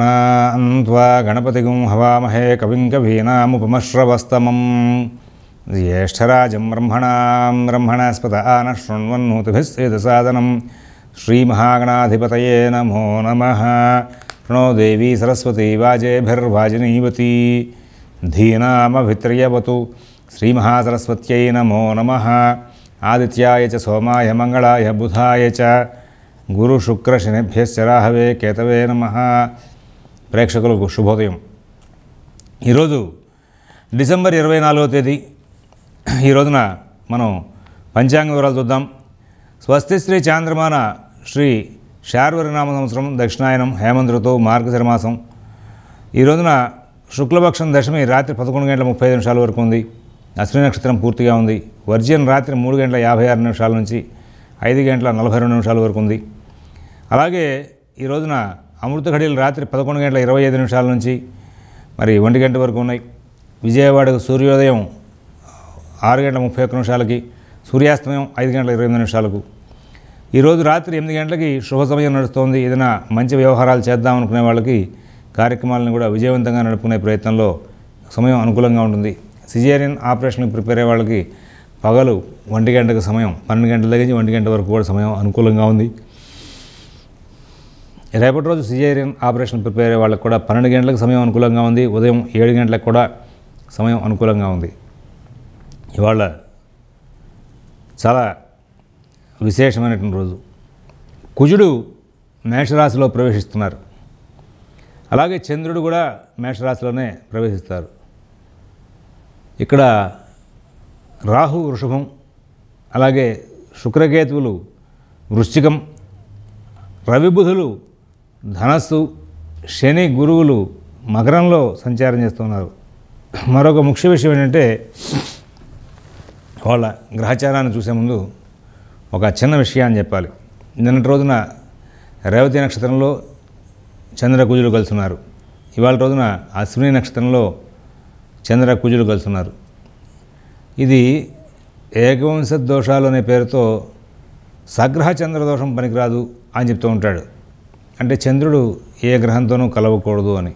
नान्वा गणपति हवामहे कविं ज्येष्ठराज ब्रह्मण ब्रह्मणां ब्रह्मणस्पत आनः शृण्वन्नोतिभिस्सेदसादनं श्रीमहागणाधिपत नमो नम प्रणो देवी सरस्वती वाजेभिर्वाजिनीवती धीनामभित्र्यवतु श्रीमहासरस्वत्यै नमो नम आदि सोमाय मंगलाय बुधा च राहवे केतवे नमः ప్రేక్షకులకు శుభోదయం ఈరోజు డిసెంబర్ ఇరవై నాలుగో తేదీ ఈ రోజున మనం పంచాంగ వివరాలు చూద్దాం స్వస్తి శ్రీ చాంద్రమాన శ్రీ శార్వరినామ సంవత్సరం దక్షిణాయనం హేమంత్ ఋతువు మార్గశరమాసం ఈ రోజున శుక్లపక్షం దశమి రాత్రి పదకొండు గంటల ముప్పై నిమిషాల వరకు ఉంది అశ్విని నక్షత్రం పూర్తిగా ఉంది వర్జన్ రాత్రి మూడు గంటల యాభై ఆరు నిమిషాల నుంచి ఐదు గంటల నలభై రెండు నిమిషాల వరకు ఉంది అలాగే ఈ రోజున అమృత ఘడియలు రాత్రి పదకొండు గంటల ఇరవై ఐదు నిమిషాల నుంచి మరి ఒంటి గంట వరకు ఉన్నాయి విజయవాడకు సూర్యోదయం ఆరు గంటల ముప్పై ఒక్క నిమిషాలకి సూర్యాస్తమయం ఐదు గంటల ఇరవై నిమిషాలకు ఈరోజు రాత్రి ఎనిమిది గంటలకి శుభ సమయం నడుస్తోంది ఏదైనా మంచి వ్యవహారాలు చేద్దాం అనుకునే వాళ్ళకి కార్యక్రమాలను కూడా విజయవంతంగా నడుపుకునే ప్రయత్నంలో సమయం అనుకూలంగా ఉంటుంది సిజేరియన్ ఆపరేషన్కి ప్రిపేర్ అయ్యే వాళ్ళకి పగలు ఒంటి గంటకు సమయం పన్నెండు గంటల దగ్గర నుంచి ఒంటి గంట వరకు కూడా సమయం అనుకూలంగా ఉంది రేపటి రోజు సిజేరియన్ ఆపరేషన్ ప్రిపేర్ అయ్యే వాళ్ళకు కూడా పన్నెండు గంటలకు సమయం అనుకూలంగా ఉంది ఉదయం ఏడు గంటలకు కూడా సమయం అనుకూలంగా ఉంది ఇవాళ చాలా విశేషమైనటువంటి రోజు కుజుడు మేషరాశిలో ప్రవేశిస్తున్నారు అలాగే చంద్రుడు కూడా మేషరాశిలోనే ప్రవేశిస్తారు ఇక్కడ రాహు వృషభం అలాగే శుక్రకేతువులు వృశ్చికం రవిబుధులు ధనస్సు శని గురువులు మకరంలో సంచారం చేస్తున్నారు మరొక ముఖ్య విషయం ఏంటంటే వాళ్ళ గ్రహచారాన్ని చూసే ముందు ఒక చిన్న విషయాన్ని చెప్పాలి నిన్నటి రోజున రేవతి నక్షత్రంలో చంద్ర కుజులు కలుస్తున్నారు ఇవాళ రోజున అశ్విని నక్షత్రంలో చంద్ర కుజులు కలుస్తున్నారు ఇది ఏకవంశ దోషాలు అనే పేరుతో సగ్రహ చంద్రదోషం పనికిరాదు అని చెప్తూ ఉంటాడు అంటే చంద్రుడు ఏ గ్రహంతోనూ కలవకూడదు అని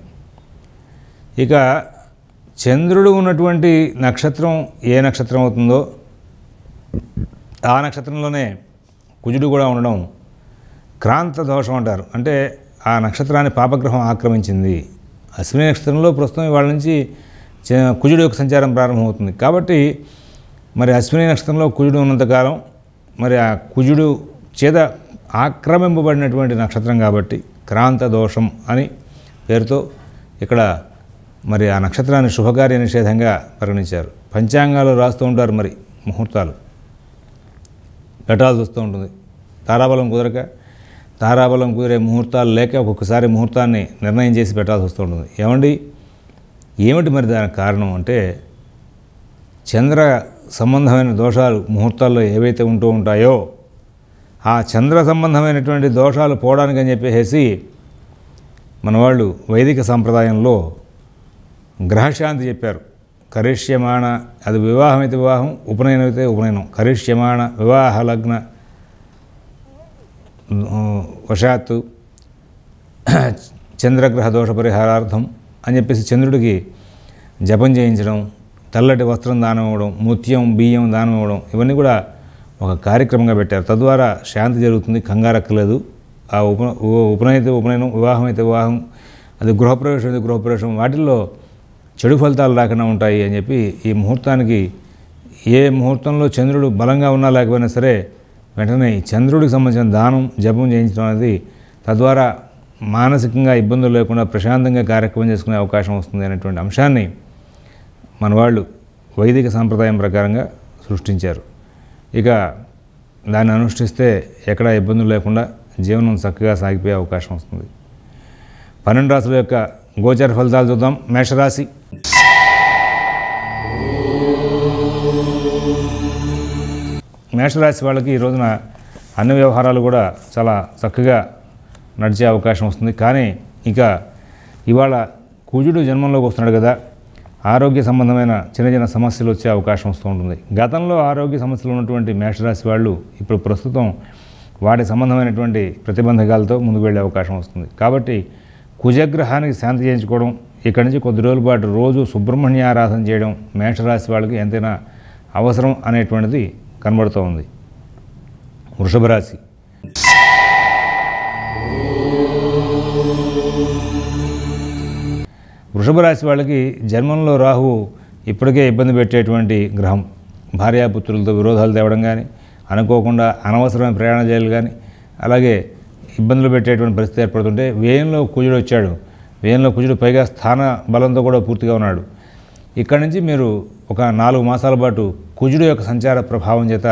ఇక చంద్రుడు ఉన్నటువంటి నక్షత్రం ఏ నక్షత్రం అవుతుందో ఆ నక్షత్రంలోనే కుజుడు కూడా ఉండడం క్రాంత దోషం అంటారు అంటే ఆ నక్షత్రాన్ని పాపగ్రహం ఆక్రమించింది అశ్విని నక్షత్రంలో ప్రస్తుతం ఇవాళ నుంచి కుజుడు యొక్క సంచారం ప్రారంభమవుతుంది కాబట్టి మరి అశ్విని నక్షత్రంలో కుజుడు ఉన్నంతకాలం మరి ఆ కుజుడు చేత ఆక్రమింపబడినటువంటి నక్షత్రం కాబట్టి క్రాంత దోషం అని పేరుతో ఇక్కడ మరి ఆ నక్షత్రాన్ని శుభకార్య నిషేధంగా పరిగణించారు పంచాంగాలు రాస్తూ ఉంటారు మరి ముహూర్తాలు పెట్టాల్సి వస్తూ ఉంటుంది తారాబలం కుదరక తారాబలం కుదిరే ముహూర్తాలు లేక ఒక్కొక్కసారి ముహూర్తాన్ని నిర్ణయం చేసి పెట్టాల్సి వస్తూ ఉంటుంది ఏమండి ఏమిటి మరి దానికి కారణం అంటే చంద్ర సంబంధమైన దోషాలు ముహూర్తాల్లో ఏవైతే ఉంటూ ఉంటాయో ఆ చంద్ర సంబంధమైనటువంటి దోషాలు పోవడానికి అని చెప్పేసి మన వాళ్ళు వైదిక సంప్రదాయంలో గ్రహశాంతి చెప్పారు కరిష్యమాణ అది వివాహం అయితే వివాహం ఉపనయనం అయితే ఉపనయనం కరిష్యమాణ వివాహ లగ్న వశాత్తు చంద్రగ్రహ దోష పరిహారార్థం అని చెప్పేసి చంద్రుడికి జపం చేయించడం తెల్లటి వస్త్రం దానం ఇవ్వడం ముత్యం బియ్యం దానం ఇవ్వడం ఇవన్నీ కూడా ఒక కార్యక్రమంగా పెట్టారు తద్వారా శాంతి జరుగుతుంది కంగారక్కలేదు ఆ ఉప ఉపనయనైతే ఉపనయనం వివాహం అయితే వివాహం అది గృహప్రవేశం అయితే గృహప్రవేశం వాటిల్లో చెడు ఫలితాలు రాకుండా ఉంటాయి అని చెప్పి ఈ ముహూర్తానికి ఏ ముహూర్తంలో చంద్రుడు బలంగా ఉన్నా లేకపోయినా సరే వెంటనే చంద్రుడికి సంబంధించిన దానం జపం చేయించడం అనేది తద్వారా మానసికంగా ఇబ్బందులు లేకుండా ప్రశాంతంగా కార్యక్రమం చేసుకునే అవకాశం వస్తుంది అనేటువంటి అంశాన్ని మన వాళ్ళు వైదిక సాంప్రదాయం ప్రకారంగా సృష్టించారు ఇక దాన్ని అనుష్ఠిస్తే ఎక్కడా ఇబ్బందులు లేకుండా జీవనం చక్కగా సాగిపోయే అవకాశం వస్తుంది పన్నెండు రాశుల యొక్క గోచర ఫలితాలు చూద్దాం మేషరాశి మేషరాశి వాళ్ళకి ఈ రోజున అన్ని వ్యవహారాలు కూడా చాలా చక్కగా నడిచే అవకాశం వస్తుంది కానీ ఇక ఇవాళ కుజుడు జన్మంలోకి వస్తున్నాడు కదా ఆరోగ్య సంబంధమైన చిన్న చిన్న సమస్యలు వచ్చే అవకాశం వస్తూ ఉంటుంది గతంలో ఆరోగ్య సమస్యలు ఉన్నటువంటి మేషరాశి వాళ్ళు ఇప్పుడు ప్రస్తుతం వాటి సంబంధమైనటువంటి ప్రతిబంధకాలతో ముందుకు వెళ్ళే అవకాశం వస్తుంది కాబట్టి కుజగ్రహానికి శాంతి చేయించుకోవడం ఇక్కడి నుంచి కొద్ది రోజుల పాటు రోజు సుబ్రహ్మణ్య ఆరాధన చేయడం మేషరాశి వాళ్ళకి ఎంతైనా అవసరం అనేటువంటిది కనబడుతూ ఉంది వృషభ రాశి వృషభ రాశి వాళ్ళకి జన్మంలో రాహువు ఇప్పటికే ఇబ్బంది పెట్టేటువంటి గ్రహం భార్యాపుత్రులతో విరోధాలు తేవడం కానీ అనుకోకుండా అనవసరమైన ప్రయాణ చేయాలి కానీ అలాగే ఇబ్బందులు పెట్టేటువంటి పరిస్థితి ఏర్పడుతుంటే వ్యయంలో కుజుడు వచ్చాడు వ్యయంలో కుజుడు పైగా స్థాన బలంతో కూడా పూర్తిగా ఉన్నాడు ఇక్కడ నుంచి మీరు ఒక నాలుగు మాసాల పాటు కుజుడు యొక్క సంచార ప్రభావం చేత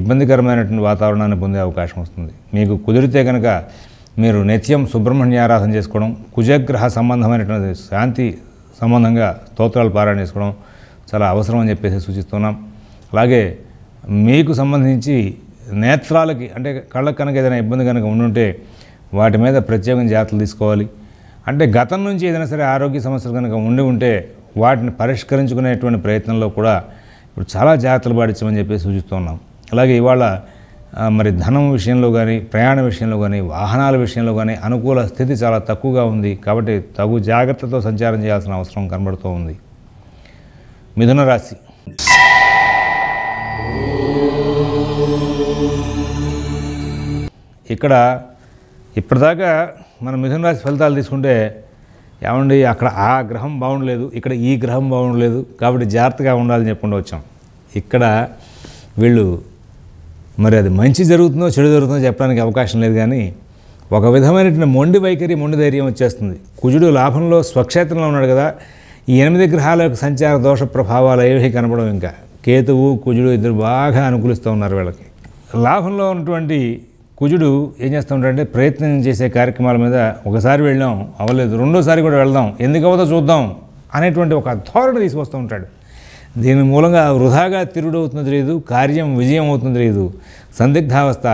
ఇబ్బందికరమైనటువంటి వాతావరణాన్ని పొందే అవకాశం వస్తుంది మీకు కుదిరితే కనుక మీరు నిత్యం ఆరాధన చేసుకోవడం కుజగ్రహ సంబంధమైనటువంటి శాంతి సంబంధంగా స్తోత్రాలు పారాయణ చేసుకోవడం చాలా అవసరం అని చెప్పేసి సూచిస్తున్నాం అలాగే మీకు సంబంధించి నేత్రాలకి అంటే కళ్ళకు కనుక ఏదైనా ఇబ్బంది కనుక ఉండుంటే వాటి మీద ప్రత్యేకం జాగ్రత్తలు తీసుకోవాలి అంటే గతం నుంచి ఏదైనా సరే ఆరోగ్య సమస్యలు కనుక ఉండి ఉంటే వాటిని పరిష్కరించుకునేటువంటి ప్రయత్నంలో కూడా ఇప్పుడు చాలా జాగ్రత్తలు పాటించమని చెప్పేసి సూచిస్తున్నాం అలాగే ఇవాళ మరి ధనం విషయంలో కానీ ప్రయాణ విషయంలో కానీ వాహనాల విషయంలో కానీ అనుకూల స్థితి చాలా తక్కువగా ఉంది కాబట్టి తగు జాగ్రత్తతో సంచారం చేయాల్సిన అవసరం కనబడుతూ ఉంది మిథున రాశి ఇక్కడ ఇప్పటిదాకా మనం మిథున రాశి ఫలితాలు తీసుకుంటే ఏమండి అక్కడ ఆ గ్రహం బాగుండలేదు ఇక్కడ ఈ గ్రహం బాగుండలేదు కాబట్టి జాగ్రత్తగా ఉండాలని చెప్పుకుంటూ వచ్చాం ఇక్కడ వీళ్ళు మరి అది మంచి జరుగుతుందో చెడు జరుగుతుందో చెప్పడానికి అవకాశం లేదు కానీ ఒక విధమైనటువంటి మొండి వైఖరి మొండి ధైర్యం వచ్చేస్తుంది కుజుడు లాభంలో స్వక్షేత్రంలో ఉన్నాడు కదా ఈ ఎనిమిది గ్రహాల యొక్క సంచార దోష ప్రభావాలు ఏవి కనపడం ఇంకా కేతువు కుజుడు ఇద్దరు బాగా అనుకూలిస్తూ ఉన్నారు వీళ్ళకి లాభంలో ఉన్నటువంటి కుజుడు ఏం చేస్తూ ఉంటాడంటే ప్రయత్నం చేసే కార్యక్రమాల మీద ఒకసారి వెళ్ళాం అవ్వలేదు రెండోసారి కూడా వెళ్దాం ఎందుకు అవ్వదో చూద్దాం అనేటువంటి ఒక ధోరణి తీసుకొస్తూ ఉంటాడు దీని మూలంగా వృధాగా తిరుడవుతున్నది లేదు కార్యం విజయం అవుతుంది లేదు సందిగ్ధావస్థ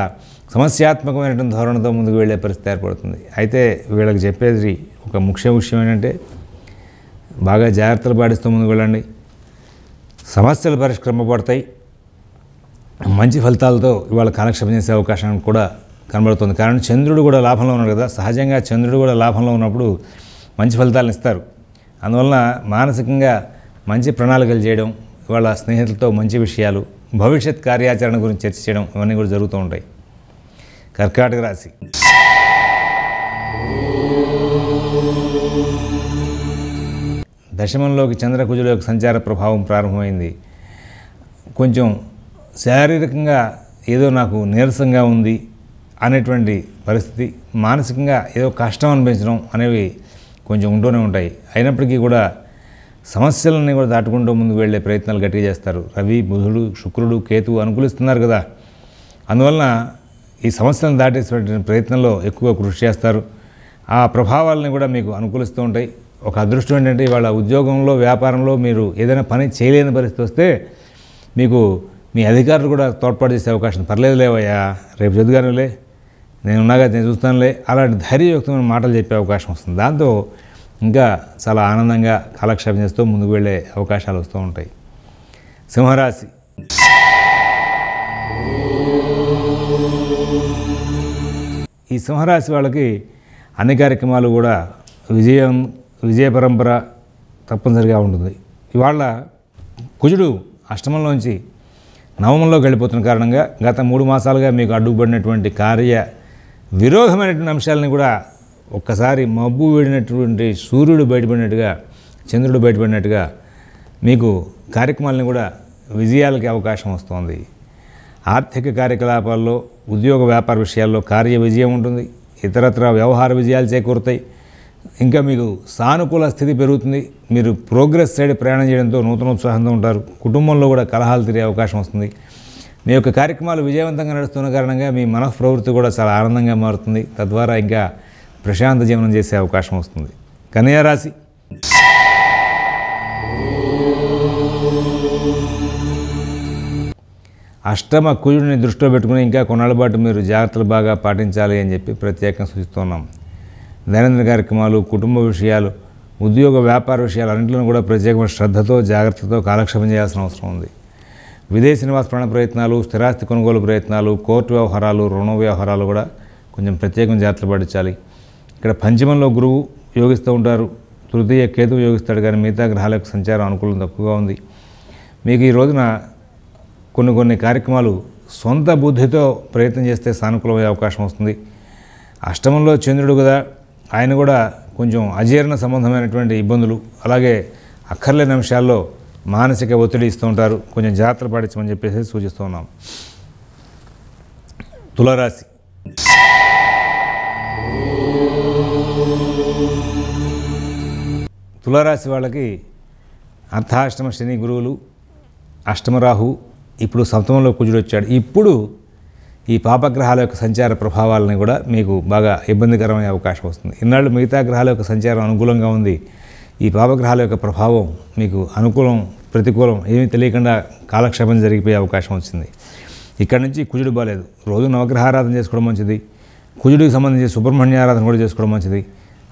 సమస్యాత్మకమైనటువంటి ధోరణితో ముందుకు వెళ్ళే పరిస్థితి ఏర్పడుతుంది అయితే వీళ్ళకి చెప్పేది ఒక ముఖ్య విషయం ఏంటంటే బాగా జాగ్రత్తలు పాటిస్తూ ముందుకు వెళ్ళండి సమస్యలు పరిష్క్రమపడతాయి మంచి ఫలితాలతో ఇవాళ కాలక్షేపం చేసే అవకాశం కూడా కనబడుతుంది కారణం చంద్రుడు కూడా లాభంలో ఉన్నాడు కదా సహజంగా చంద్రుడు కూడా లాభంలో ఉన్నప్పుడు మంచి ఫలితాలను ఇస్తారు అందువలన మానసికంగా మంచి ప్రణాళికలు చేయడం వాళ్ళ స్నేహితులతో మంచి విషయాలు భవిష్యత్ కార్యాచరణ గురించి చర్చ చేయడం ఇవన్నీ కూడా జరుగుతూ ఉంటాయి కర్కాటక రాశి దశమంలోకి చంద్రకుజుల యొక్క సంచార ప్రభావం ప్రారంభమైంది కొంచెం శారీరకంగా ఏదో నాకు నీరసంగా ఉంది అనేటువంటి పరిస్థితి మానసికంగా ఏదో కష్టం అనిపించడం అనేవి కొంచెం ఉంటూనే ఉంటాయి అయినప్పటికీ కూడా సమస్యలని కూడా దాటుకుంటూ ముందుకు వెళ్ళే ప్రయత్నాలు గట్టిగా చేస్తారు రవి బుధుడు శుక్రుడు కేతువు అనుకూలిస్తున్నారు కదా అందువలన ఈ సమస్యలను దాటేసిన ప్రయత్నంలో ఎక్కువ కృషి చేస్తారు ఆ ప్రభావాలని కూడా మీకు అనుకూలిస్తూ ఉంటాయి ఒక అదృష్టం ఏంటంటే ఇవాళ ఉద్యోగంలో వ్యాపారంలో మీరు ఏదైనా పని చేయలేని పరిస్థితి వస్తే మీకు మీ అధికారులు కూడా తోడ్పాటు చేసే అవకాశం పర్లేదు లేవయ్యా రేపు చదువుగానులే నేను ఉన్నాగా నేను చూస్తానులే అలాంటి ధైర్యయుక్తమైన మాటలు చెప్పే అవకాశం వస్తుంది దాంతో ఇంకా చాలా ఆనందంగా కాలక్షేపం చేస్తూ ముందుకు వెళ్ళే అవకాశాలు వస్తూ ఉంటాయి సింహరాశి ఈ సింహరాశి వాళ్ళకి అన్ని కార్యక్రమాలు కూడా విజయం విజయ పరంపర తప్పనిసరిగా ఉంటుంది ఇవాళ కుజుడు అష్టమంలోంచి నవమంలోకి వెళ్ళిపోతున్న కారణంగా గత మూడు మాసాలుగా మీకు అడ్డుపడినటువంటి కార్య విరోధమైనటువంటి అంశాలని కూడా ఒక్కసారి మబ్బు వేడినటువంటి సూర్యుడు బయటపడినట్టుగా చంద్రుడు బయటపడినట్టుగా మీకు కార్యక్రమాలను కూడా విజయాలకి అవకాశం వస్తుంది ఆర్థిక కార్యకలాపాల్లో ఉద్యోగ వ్యాపార విషయాల్లో కార్య విజయం ఉంటుంది ఇతరత్ర వ్యవహార విజయాలు చేకూరుతాయి ఇంకా మీకు సానుకూల స్థితి పెరుగుతుంది మీరు ప్రోగ్రెస్ సైడ్ ప్రయాణం చేయడంతో నూతన ఉత్సాహంతో ఉంటారు కుటుంబంలో కూడా కలహాలు తిరిగే అవకాశం వస్తుంది మీ యొక్క కార్యక్రమాలు విజయవంతంగా నడుస్తున్న కారణంగా మీ మనఃప్రవృత్తి కూడా చాలా ఆనందంగా మారుతుంది తద్వారా ఇంకా ప్రశాంత జీవనం చేసే అవకాశం వస్తుంది కన్యా రాశి అష్టమ కుజుడిని దృష్టిలో పెట్టుకుని ఇంకా కొన్నాళ్ళ పాటు మీరు జాగ్రత్తలు బాగా పాటించాలి అని చెప్పి ప్రత్యేకంగా సూచిస్తున్నాం దైనందిన కార్యక్రమాలు కుటుంబ విషయాలు ఉద్యోగ వ్యాపార విషయాలు అన్నింటిలో కూడా ప్రత్యేకమైన శ్రద్ధతో జాగ్రత్తతో కాలక్షేపం చేయాల్సిన అవసరం ఉంది విదేశీ నివాస ప్రాణ ప్రయత్నాలు స్థిరాస్తి కొనుగోలు ప్రయత్నాలు కోర్టు వ్యవహారాలు రుణ వ్యవహారాలు కూడా కొంచెం ప్రత్యేకం జాగ్రత్తలు పడించాలి ఇక్కడ పంచమంలో గురువు యోగిస్తూ ఉంటారు తృతీయ కేతువు యోగిస్తాడు కానీ మిగతా గ్రహాలకు సంచారం అనుకూలం తక్కువగా ఉంది మీకు ఈ రోజున కొన్ని కొన్ని కార్యక్రమాలు సొంత బుద్ధితో ప్రయత్నం చేస్తే సానుకూలమయ్యే అవకాశం వస్తుంది అష్టమంలో చంద్రుడు కదా ఆయన కూడా కొంచెం అజీర్ణ సంబంధమైనటువంటి ఇబ్బందులు అలాగే అక్కర్లేని అంశాల్లో మానసిక ఒత్తిడి ఇస్తూ ఉంటారు కొంచెం జాగ్రత్త పాటించమని చెప్పేసి సూచిస్తూ ఉన్నాం తులరాశి తులారాశి వాళ్ళకి అర్ధాష్టమ శని గురువులు అష్టమరాహు ఇప్పుడు సప్తమంలో కుజుడు వచ్చాడు ఇప్పుడు ఈ పాపగ్రహాల యొక్క సంచార ప్రభావాలని కూడా మీకు బాగా ఇబ్బందికరమైన అవకాశం వస్తుంది ఇన్నాళ్ళు మిగతా గ్రహాల యొక్క సంచారం అనుకూలంగా ఉంది ఈ పాపగ్రహాల యొక్క ప్రభావం మీకు అనుకూలం ప్రతికూలం ఏమీ తెలియకుండా కాలక్షేపం జరిగిపోయే అవకాశం వచ్చింది ఇక్కడ నుంచి కుజుడు బాగాలేదు రోజు నవగ్రహారాధన చేసుకోవడం మంచిది కుజుడికి సంబంధించి సుబ్రహ్మణ్య ఆరాధన కూడా చేసుకోవడం మంచిది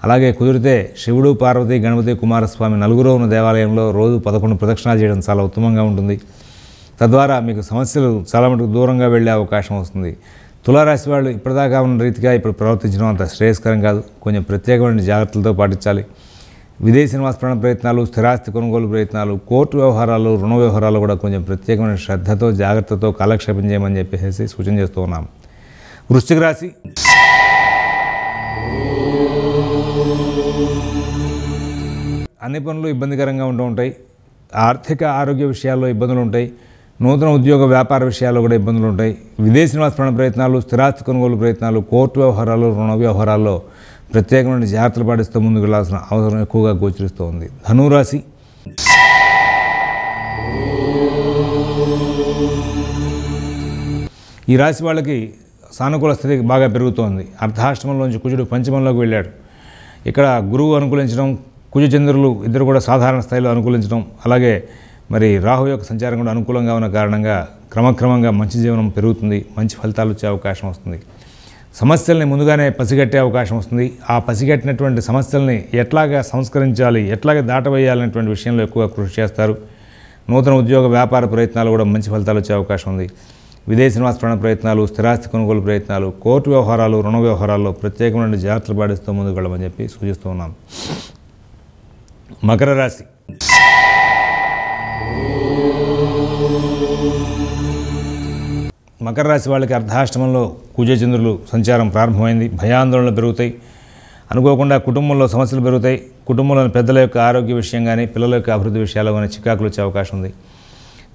అలాగే కుదిరితే శివుడు పార్వతి గణపతి కుమారస్వామి నలుగురు ఉన్న దేవాలయంలో రోజు పదకొండు ప్రదక్షిణాలు చేయడం చాలా ఉత్తమంగా ఉంటుంది తద్వారా మీకు సమస్యలు చాలా మటుకు దూరంగా వెళ్ళే అవకాశం వస్తుంది తులారాశి వాళ్ళు ఇప్పటిదాకా ఉన్న రీతిగా ఇప్పుడు ప్రవర్తించడం అంత శ్రేయస్కరం కాదు కొంచెం ప్రత్యేకమైన జాగ్రత్తలతో పాటించాలి విదేశీ నివాస ప్రయత్నాలు స్థిరాస్తి కొనుగోలు ప్రయత్నాలు కోర్టు వ్యవహారాలు రుణ వ్యవహారాలు కూడా కొంచెం ప్రత్యేకమైన శ్రద్ధతో జాగ్రత్తతో కాలక్షేపం చేయమని చెప్పేసి సూచన చేస్తూ ఉన్నాం వృశ్చిక రాశి అన్ని పనులు ఇబ్బందికరంగా ఉంటూ ఉంటాయి ఆర్థిక ఆరోగ్య విషయాల్లో ఇబ్బందులు ఉంటాయి నూతన ఉద్యోగ వ్యాపార విషయాల్లో కూడా ఇబ్బందులు ఉంటాయి విదేశీ నివాసపరణ ప్రయత్నాలు స్థిరాస్తి కొనుగోలు ప్రయత్నాలు కోర్టు వ్యవహారాలు రుణ వ్యవహారాల్లో ప్రత్యేకమైన జాగ్రత్తలు పాటిస్తూ ముందుకు వెళ్ళాల్సిన అవసరం ఎక్కువగా గోచరిస్తూ ఉంది ధనురాశి ఈ రాశి వాళ్ళకి సానుకూల స్థితి బాగా పెరుగుతోంది అర్ధాష్టమంలోంచి కుజుడు పంచమంలోకి వెళ్ళాడు ఇక్కడ గురువు అనుకూలించడం కుజచంద్రులు ఇద్దరు కూడా సాధారణ స్థాయిలో అనుకూలించడం అలాగే మరి రాహు యొక్క సంచారం కూడా అనుకూలంగా ఉన్న కారణంగా క్రమక్రమంగా మంచి జీవనం పెరుగుతుంది మంచి ఫలితాలు వచ్చే అవకాశం వస్తుంది సమస్యల్ని ముందుగానే పసిగట్టే అవకాశం వస్తుంది ఆ పసిగట్టినటువంటి సమస్యల్ని ఎట్లాగా సంస్కరించాలి ఎట్లాగా దాటవేయాలనేటువంటి విషయంలో ఎక్కువగా కృషి చేస్తారు నూతన ఉద్యోగ వ్యాపార ప్రయత్నాలు కూడా మంచి ఫలితాలు వచ్చే అవకాశం ఉంది విదేశ నివాస ప్రయత్నాలు స్థిరాస్తి కొనుగోలు ప్రయత్నాలు కోర్టు వ్యవహారాలు రుణ వ్యవహారాల్లో ప్రత్యేకమైన జాగ్రత్తలు పాటిస్తూ ముందుకు వెళ్ళమని చెప్పి సూచిస్తూ ఉన్నాం మకర రాశి మకర రాశి వాళ్ళకి అర్ధాష్టమంలో కూజచంద్రులు సంచారం ప్రారంభమైంది భయాందోళనలు పెరుగుతాయి అనుకోకుండా కుటుంబంలో సమస్యలు పెరుగుతాయి కుటుంబంలోని పెద్దల యొక్క ఆరోగ్య విషయం కానీ పిల్లల యొక్క అభివృద్ధి విషయాల్లో కానీ చికాకులు వచ్చే అవకాశం ఉంది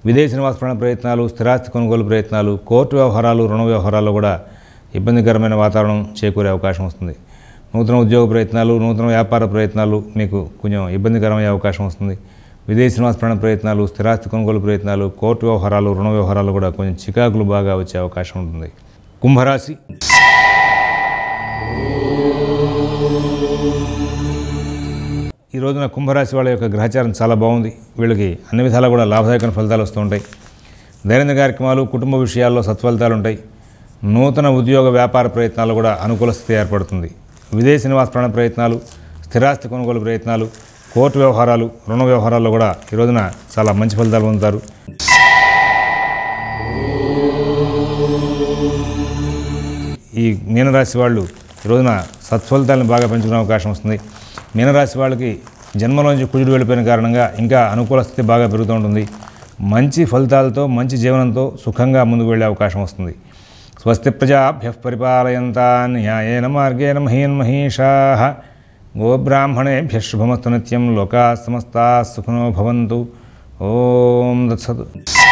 విదేశీ నివాసపడిన ప్రయత్నాలు స్థిరాస్తి కొనుగోలు ప్రయత్నాలు కోర్టు వ్యవహారాలు రుణ వ్యవహారాల్లో కూడా ఇబ్బందికరమైన వాతావరణం చేకూరే అవకాశం వస్తుంది నూతన ఉద్యోగ ప్రయత్నాలు నూతన వ్యాపార ప్రయత్నాలు మీకు కొంచెం ఇబ్బందికరమయ్యే అవకాశం వస్తుంది విదేశీ నివాసపరణ ప్రయత్నాలు స్థిరాస్తి కొనుగోలు ప్రయత్నాలు కోర్టు వ్యవహారాలు రుణ వ్యవహారాలు కూడా కొంచెం చికాకులు బాగా వచ్చే అవకాశం ఉంటుంది కుంభరాశి ఈ రోజున కుంభరాశి వాళ్ళ యొక్క గ్రహచారం చాలా బాగుంది వీళ్ళకి అన్ని విధాలా కూడా లాభదాయకమైన ఫలితాలు వస్తూ ఉంటాయి దైనందిన కార్యక్రమాలు కుటుంబ విషయాల్లో సత్ఫలితాలు ఉంటాయి నూతన ఉద్యోగ వ్యాపార ప్రయత్నాలు కూడా అనుకూల స్థితి ఏర్పడుతుంది విదేశీ నివాస ప్రయత్నాలు స్థిరాస్తి కొనుగోలు ప్రయత్నాలు కోర్టు వ్యవహారాలు రుణ వ్యవహారాల్లో కూడా ఈ రోజున చాలా మంచి ఫలితాలు పొందుతారు ఈ మీనరాశి వాళ్ళు ఈ రోజున సత్ఫలితాలను బాగా పెంచుకునే అవకాశం వస్తుంది మీనరాశి వాళ్ళకి జన్మలోంచి కుజుడు వెళ్ళిపోయిన కారణంగా ఇంకా అనుకూల స్థితి బాగా పెరుగుతూ ఉంటుంది మంచి ఫలితాలతో మంచి జీవనంతో సుఖంగా ముందుకు వెళ్ళే అవకాశం వస్తుంది స్వస్తి ప్రజాభ్య పరిపాలయంతా న్యాయేన మార్గేణ మహీన్ మహిషా గోబ్రాహ్మణేభ్య శుభమస్తు నిత్యం లోకా సమస్తా సుఖనో భవంతు ఓం దత్సతు